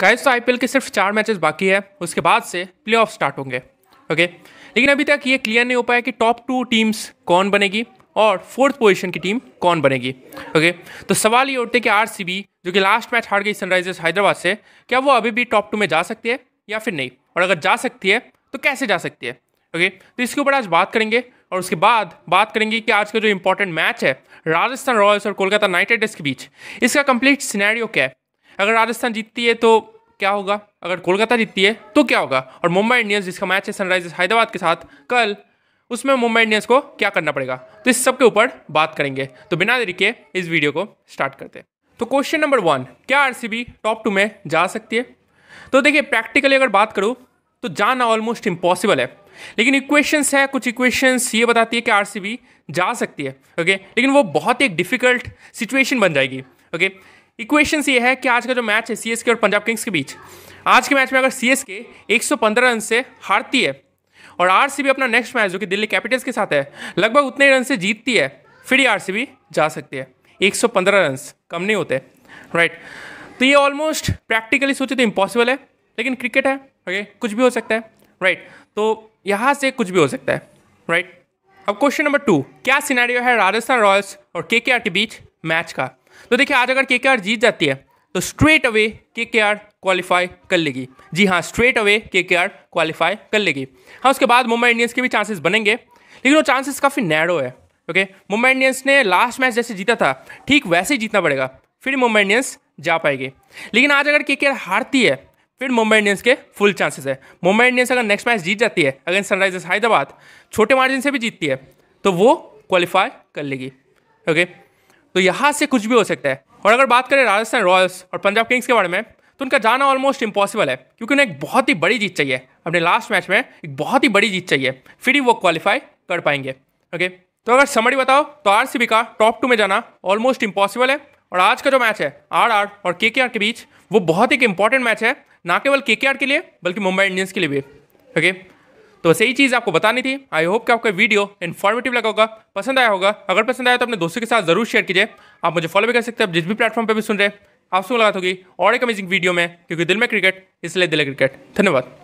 Guys तो IPL के सिर्फ चार मैचेस बाकी है उसके बाद से प्ले स्टार्ट होंगे ओके लेकिन अभी तक ये क्लियर नहीं हो पाया कि टॉप टू टीम्स कौन बनेगी और फोर्थ पोजीशन की टीम कौन बनेगी ओके तो सवाल ये उठते कि आर जो कि लास्ट मैच हार गई सनराइजर्स हैदराबाद से क्या वो अभी भी टॉप टू में जा सकती है या फिर नहीं और अगर जा सकती है तो कैसे जा सकती है ओके तो इसके ऊपर आज बात करेंगे और उसके बाद बात करेंगे कि आज का जो इंपॉर्टेंट मैच है राजस्थान रॉयल्स और कोलकाता नाइट राइडर्स के बीच इसका कंप्लीट सिनेरियो क्या है अगर राजस्थान जीतती है तो क्या होगा अगर कोलकाता जीतती है तो क्या होगा और मुंबई इंडियंस जिसका मैच है सनराइजर्स हैदराबाद के साथ कल उसमें मुंबई इंडियंस को क्या करना पड़ेगा तो इस सब के ऊपर बात करेंगे तो बिना देरी के इस वीडियो को स्टार्ट करते हैं तो क्वेश्चन नंबर वन क्या आर टॉप टू में जा सकती है तो देखिए प्रैक्टिकली अगर बात करूँ तो जाना ऑलमोस्ट इम्पॉसिबल है लेकिन इक्वेशंस है कुछ इक्वेशंस ये बताती है कि आरसीबी जा सकती है ओके लेकिन वो बहुत ही डिफिकल्ट सिचुएशन बन जाएगी ओके इक्वेशन ये है कि आज का जो मैच है सी और पंजाब किंग्स के बीच आज के मैच में अगर सी एस के एक रन से हारती है और आर अपना नेक्स्ट मैच जो कि दिल्ली कैपिटल्स के साथ है लगभग उतने रन से जीतती है फिर ही आर जा सकती है 115 रन कम नहीं होते राइट तो ये ऑलमोस्ट प्रैक्टिकली सोचे तो इम्पॉसिबल है लेकिन क्रिकेट है ओके okay? कुछ भी हो सकता है राइट right. तो यहाँ से कुछ भी हो सकता है राइट right? अब क्वेश्चन नंबर टू क्या सिनेरियो है राजस्थान रॉयल्स और के के आर के बीच मैच का तो देखिए आज अगर के जीत जाती है तो स्ट्रेट अवे के के आर क्वालिफाई कर लेगी जी हाँ स्ट्रेट अवे के के आर क्वालिफाई कर लेगी हाँ उसके बाद मुंबई इंडियंस के भी चांसेस बनेंगे लेकिन वो चांसेस काफ़ी नैरो है ओके मुंबई इंडियंस ने लास्ट मैच जैसे जीता था ठीक वैसे ही जीतना पड़ेगा फिर मुंबई इंडियंस जा पाएगी लेकिन आज अगर के हारती है फिर मुंबई इंडियंस के फुल चांसेस है मुंबई इंडियंस अगर नेक्स्ट मैच जीत जाती है अगर सनराइजर्स हैदराबाद छोटे मार्जिन से भी जीतती है तो वो क्वालिफाई कर लेगी ओके तो यहाँ से कुछ भी हो सकता है और अगर बात करें राजस्थान रॉयल्स और पंजाब किंग्स के बारे में तो उनका जाना ऑलमोस्ट इम्पॉसिबल है क्योंकि उन्हें एक बहुत ही बड़ी जीत चाहिए अपने लास्ट मैच में एक बहुत ही बड़ी जीत चाहिए फिर ही वो क्वालिफाई कर पाएंगे ओके तो अगर समरी बताओ तो आर का टॉप टू में जाना ऑलमोस्ट इम्पॉसिबल है और आज का जो मैच है आर आर और के के आर के बीच वो बहुत ही इंपॉर्टेंट मैच है ना केवल के के आर के लिए बल्कि मुंबई इंडियंस के लिए भी ओके तो सही चीज़ आपको बतानी थी आई होप कि आपका वीडियो इन्फॉर्मेटिव लगा होगा पसंद आया होगा अगर पसंद आया तो अपने दोस्तों के साथ जरूर शेयर कीजिए आप मुझे फॉलो भी कर सकते हैं जिस भी प्लेटफॉर्म पर भी सुन रहे आप सुन लगा होगी और एक अमेजिंग वीडियो में क्योंकि दिल में क्रिकेट इसलिए दिल है क्रिकेट धन्यवाद